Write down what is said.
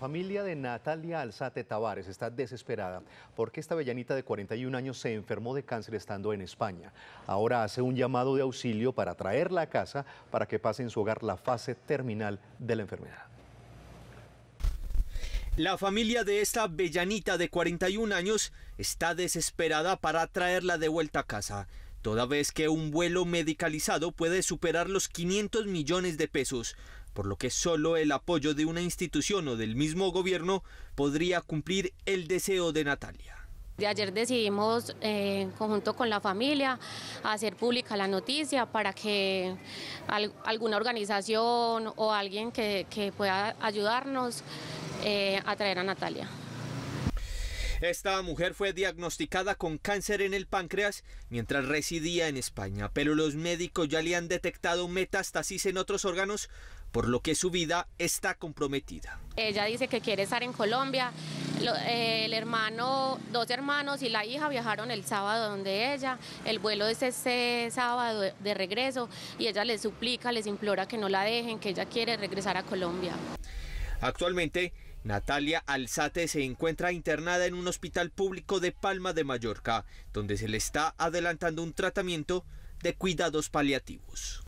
familia de Natalia Alzate Tavares está desesperada porque esta bellanita de 41 años se enfermó de cáncer estando en España. Ahora hace un llamado de auxilio para traerla a casa para que pase en su hogar la fase terminal de la enfermedad. La familia de esta bellanita de 41 años está desesperada para traerla de vuelta a casa, toda vez que un vuelo medicalizado puede superar los 500 millones de pesos, por lo que solo el apoyo de una institución o del mismo gobierno podría cumplir el deseo de Natalia. De ayer decidimos, eh, en conjunto con la familia, hacer pública la noticia para que alguna organización o alguien que, pueda ayudarnos eh, a traer a Natalia. Esta mujer fue diagnosticada con cáncer en el páncreas mientras residía en España, pero los médicos ya le han detectado metástasis en otros órganos, por lo que su vida está comprometida. Ella dice que quiere estar en Colombia. Eh, el hermano, dos hermanos y la hija viajaron el sábado donde ella. El vuelo es ese sábado de regreso y ella les suplica, les implora que no la dejen, que ella quiere regresar a Colombia. Actualmente, Natalia Alzate se encuentra internada en un hospital público de Palma de Mallorca, donde se le está adelantando un tratamiento de cuidados paliativos.